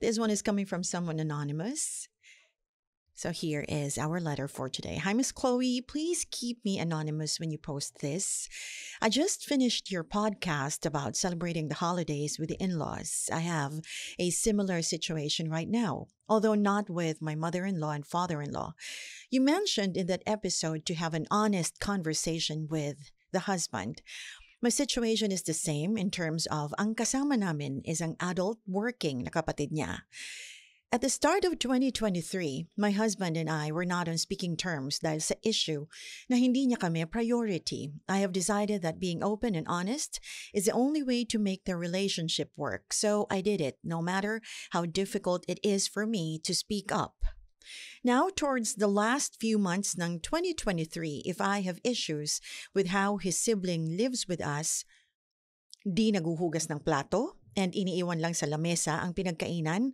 This one is coming from someone anonymous. So here is our letter for today. Hi, Miss Chloe. Please keep me anonymous when you post this. I just finished your podcast about celebrating the holidays with the in laws. I have a similar situation right now, although not with my mother in law and father in law. You mentioned in that episode to have an honest conversation with the husband. My situation is the same in terms of ang kasama namin is ang adult working na kapatid niya. At the start of 2023, my husband and I were not on speaking terms dahil sa issue na hindi niya kami priority. I have decided that being open and honest is the only way to make the relationship work. So I did it, no matter how difficult it is for me to speak up. Now, towards the last few months ng 2023, if I have issues with how his sibling lives with us, di naguhugas ng plato and iniiwan lang sa lamesa ang pinagkainan,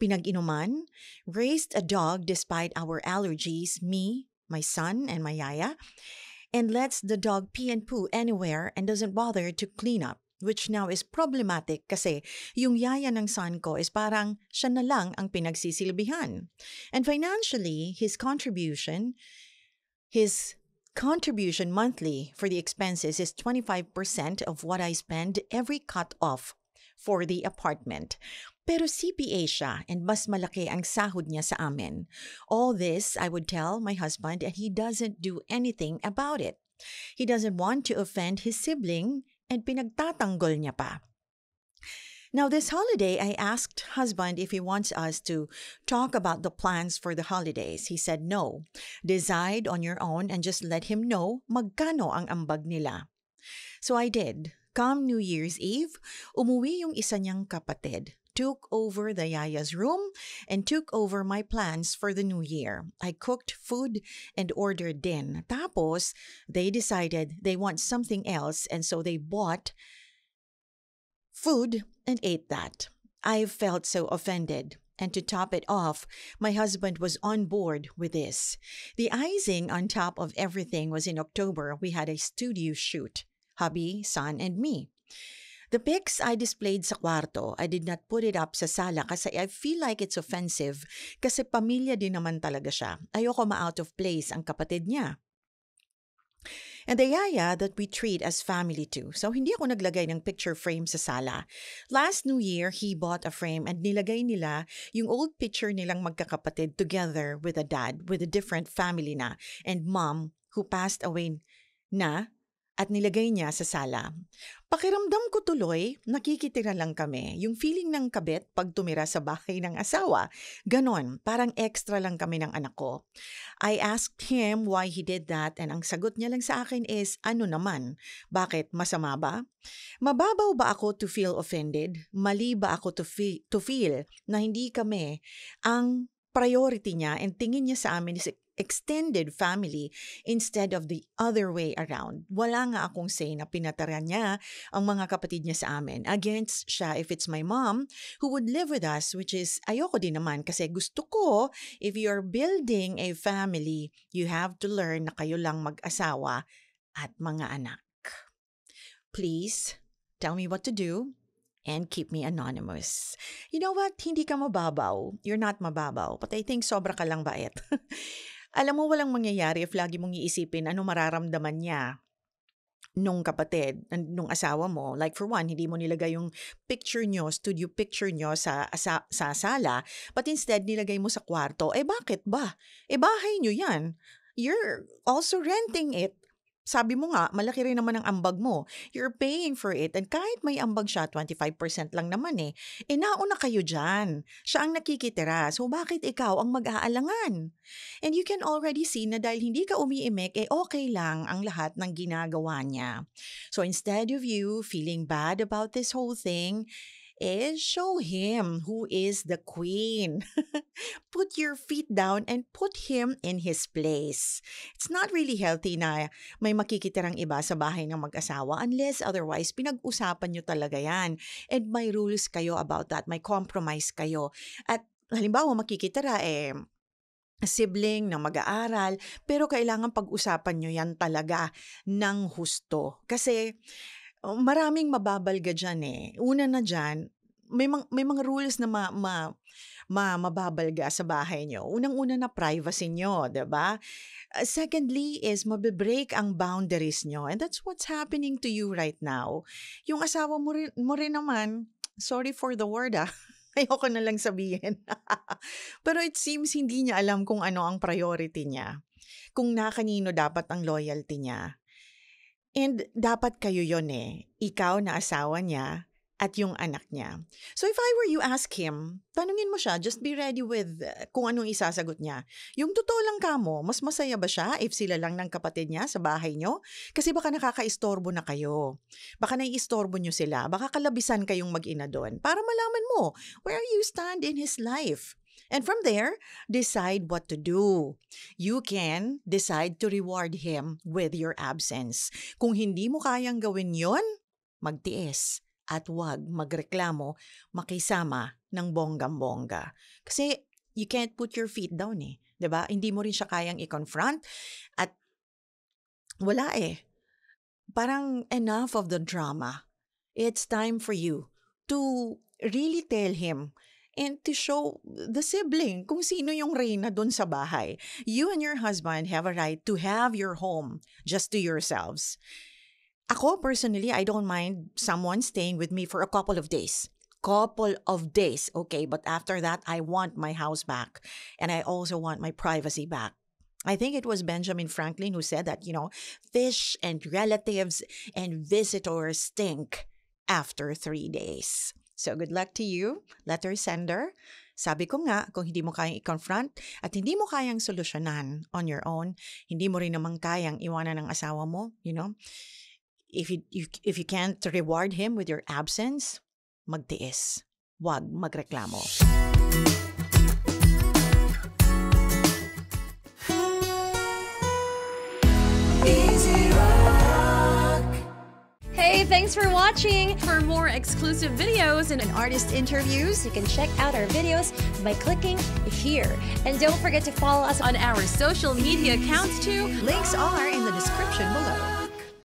pinaginuman, raised a dog despite our allergies, me, my son, and my yaya, and lets the dog pee and poo anywhere and doesn't bother to clean up which now is problematic kasi yung yaya ng son ko is parang siya na lang ang pinagsisilbihan. And financially, his contribution, his contribution monthly for the expenses is 25% of what I spend every cut-off for the apartment. Pero CPA siya and mas malaki ang sahod niya sa amin. All this I would tell my husband and he doesn't do anything about it. He doesn't want to offend his sibling and pinagtatanggol niya pa. Now, this holiday, I asked husband if he wants us to talk about the plans for the holidays. He said no. Decide on your own and just let him know magkano ang ambag nila. So I did. Come New Year's Eve, umuwi yung isa niyang kapatid. took over the Yaya's room and took over my plans for the new year. I cooked food and ordered din. Tapos, they decided they want something else and so they bought food and ate that. I felt so offended. And to top it off, my husband was on board with this. The icing on top of everything was in October, we had a studio shoot, hubby, son, and me. The pics I displayed sa kwarto, I did not put it up sa sala kasi I feel like it's offensive kasi pamilya din naman talaga siya. Ayoko ma-out of place ang kapatid niya. And the yaya that we treat as family too. So hindi ako naglagay ng picture frame sa sala. Last New Year, he bought a frame and nilagay nila yung old picture nilang magkakapatid together with a dad with a different family na and mom who passed away na at nilagay niya sa sala. Pakiramdam ko tuloy, nakikitira lang kami. Yung feeling ng kabit pag tumira sa bahay ng asawa, ganon, parang extra lang kami ng anak ko. I asked him why he did that and ang sagot niya lang sa akin is, ano naman? Bakit, masama ba? Mababaw ba ako to feel offended? Mali ba ako to, fe- to feel na hindi kami ang priority niya and tingin niya sa amin is extended family instead of the other way around. Wala nga akong say na pinatara niya ang mga kapatid niya sa amin. Against siya if it's my mom who would live with us which is ayoko din naman kasi gusto ko if you're building a family, you have to learn na kayo lang mag-asawa at mga anak. Please tell me what to do and keep me anonymous. You know what? Hindi ka mababaw. You're not mababaw. But I think sobra ka lang bait. Alam mo, walang mangyayari if lagi mong iisipin ano mararamdaman niya nung kapatid, nung asawa mo. Like for one, hindi mo nilagay yung picture nyo, studio picture nyo sa, sa, sa sala, but instead nilagay mo sa kwarto. Eh bakit ba? Eh bahay nyo yan. You're also renting it sabi mo nga, malaki rin naman ang ambag mo. You're paying for it. And kahit may ambag siya, 25% lang naman eh. E nauna kayo dyan. Siya ang nakikitira. So bakit ikaw ang mag-aalangan? And you can already see na dahil hindi ka umiimik, eh okay lang ang lahat ng ginagawa niya. So instead of you feeling bad about this whole thing, is show him who is the queen. put your feet down and put him in his place. It's not really healthy na may makikita ng iba sa bahay ng mag-asawa unless otherwise pinag-usapan nyo talaga yan. And may rules kayo about that. May compromise kayo. At halimbawa makikitara eh sibling na mag-aaral, pero kailangan pag-usapan nyo yan talaga ng husto. Kasi Oh, maraming mababalga dyan eh. Una na dyan, may, mga, may mga rules na ma, ma, ma, mababalga sa bahay nyo. Unang-una na privacy nyo, ba? Diba? Uh, secondly is mabibreak ang boundaries nyo. And that's what's happening to you right now. Yung asawa mo rin, mo rin naman, sorry for the word ah, ayoko na lang sabihin. Pero it seems hindi niya alam kung ano ang priority niya. Kung nakanino dapat ang loyalty niya. And dapat kayo yon eh. Ikaw na asawa niya at yung anak niya. So if I were you, ask him, tanungin mo siya, just be ready with uh, kung anong isasagot niya. Yung totoo lang ka mo, mas masaya ba siya if sila lang ng kapatid niya sa bahay niyo? Kasi baka nakakaistorbo na kayo. Baka naiistorbo niyo sila. Baka kalabisan kayong mag-ina doon. Para malaman mo, where you stand in his life. And from there, decide what to do. You can decide to reward him with your absence. Kung hindi mo kayang gawin yon, magtiis at wag magreklamo makisama ng bonggam-bongga. Kasi you can't put your feet down eh. 'di ba? Hindi mo rin siya kayang i-confront at wala eh. Parang enough of the drama. It's time for you to really tell him and to show the sibling kung sino yung reyna doon sa bahay. You and your husband have a right to have your home just to yourselves. Ako personally, I don't mind someone staying with me for a couple of days. Couple of days, okay, but after that, I want my house back and I also want my privacy back. I think it was Benjamin Franklin who said that, you know, fish and relatives and visitors stink after three days. So good luck to you, letter sender. Sabi ko nga, kung hindi mo kayang i-confront at hindi mo kayang solusyonan on your own, hindi mo rin naman kayang iwanan ng asawa mo, you know, if you, you, if you can't reward him with your absence, magtiis. Huwag magreklamo. Hey, thanks for watching. For more exclusive videos and artist interviews, you can check out our videos by clicking here. And don't forget to follow us on our social media accounts too. Links are in the description below.